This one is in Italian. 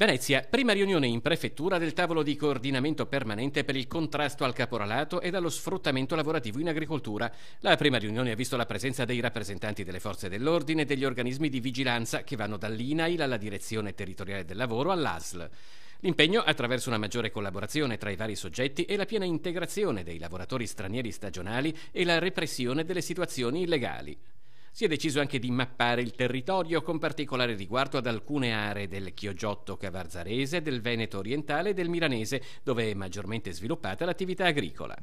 Venezia, prima riunione in prefettura del tavolo di coordinamento permanente per il contrasto al caporalato e allo sfruttamento lavorativo in agricoltura. La prima riunione ha visto la presenza dei rappresentanti delle forze dell'ordine e degli organismi di vigilanza che vanno dall'INAIL alla Direzione Territoriale del Lavoro all'ASL. L'impegno attraverso una maggiore collaborazione tra i vari soggetti e la piena integrazione dei lavoratori stranieri stagionali e la repressione delle situazioni illegali. Si è deciso anche di mappare il territorio con particolare riguardo ad alcune aree del Chioggiotto Cavarzarese, del Veneto orientale e del Milanese, dove è maggiormente sviluppata l'attività agricola.